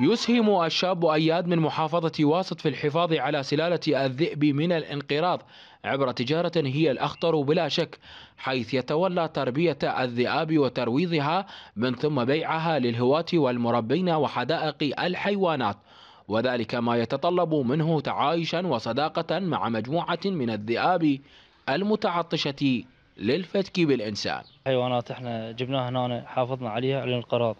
يسهم الشاب أياد من محافظة واسط في الحفاظ على سلالة الذئب من الانقراض عبر تجارة هي الأخطر بلا شك حيث يتولى تربية الذئاب وترويضها من ثم بيعها للهواة والمربين وحدائق الحيوانات وذلك ما يتطلب منه تعايشا وصداقة مع مجموعة من الذئاب المتعطشة للفتك بالإنسان حيوانات احنا جبناها هنا حافظنا عليها على الانقراض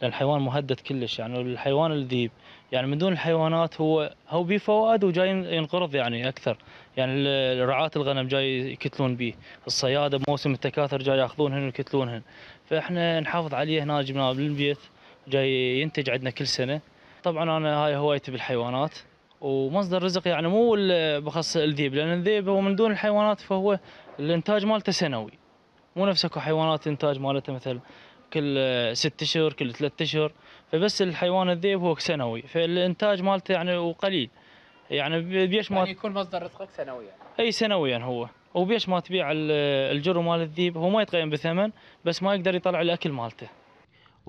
لأن الحيوان مهدد كلش يعني الحيوان الذيب يعني من دون الحيوانات هو هو بيه فوائد وجاي ينقرض يعني اكثر يعني رعاة الغنم جاي يكتلون به الصياده بموسم التكاثر جاي ياخذونهن ويكتلونهن فاحنا نحافظ عليه هنا جبناه بالبيت جاي ينتج عندنا كل سنه طبعا انا هاي هوايتي بالحيوانات ومصدر رزق يعني مو بخص الذيب لان الذيب هو من دون الحيوانات فهو الانتاج مالته سنوي مو نفس اكو حيوانات انتاج مالته مثل كل ست اشهر كل ثلاث اشهر فبس الحيوان الذيب هو سنوي فالانتاج مالته يعني وقليل يعني بيش ما يعني يكون مصدر رزقك سنويا اي سنويا يعني هو وبيش ما تبيع الجرو مال الذيب هو ما يتقيم بثمن بس ما يقدر يطلع الاكل مالته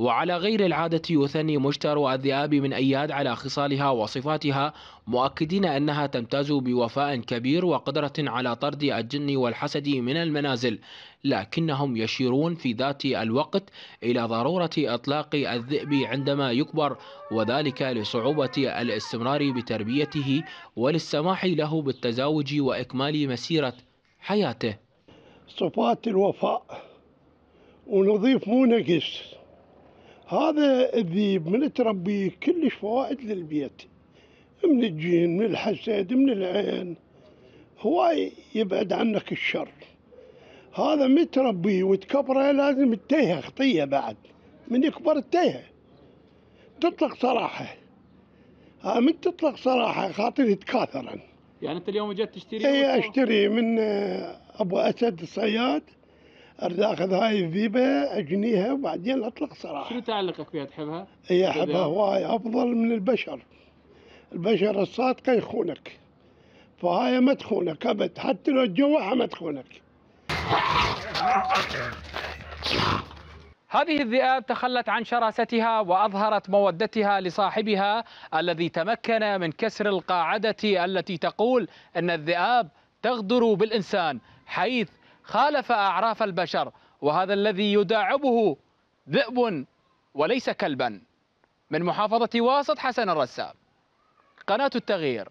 وعلى غير العادة يثني مشتر الذئاب من أياد على خصالها وصفاتها مؤكدين أنها تمتاز بوفاء كبير وقدرة على طرد الجن والحسد من المنازل لكنهم يشيرون في ذات الوقت إلى ضرورة إطلاق الذئب عندما يكبر وذلك لصعوبة الاستمرار بتربيته وللسماح له بالتزاوج وإكمال مسيرة حياته صفات الوفاء ونظيف مو نقص هذا الذيب من تربيه كلش فوائد للبيت من الجين من الحسد من العين هواي يبعد عنك الشر هذا من تربيه وتكبره لازم تتيهه خطية بعد من يكبر تتيهه تطلق صراحة ها آه، من تطلق صراحة خاطر يتكاثرن يعني انت اليوم جيت تشتري اي اشتري من آه، ابو اسد الصياد ارجع اخذها الذيبه اجنيها وبعدين اطلق سراحها شنو تعلقك فيها تحبها؟ هي احبها هواي افضل من البشر البشر الصادقه يخونك فهاي ما تخونك ابد حتى لو تجوعها ما تخونك هذه الذئاب تخلت عن شراستها واظهرت مودتها لصاحبها الذي تمكن من كسر القاعده التي تقول ان الذئاب تغدر بالانسان حيث خالف أعراف البشر وهذا الذي يداعبه ذئب وليس كلبا من محافظة واسط حسن الرسام قناة التغيير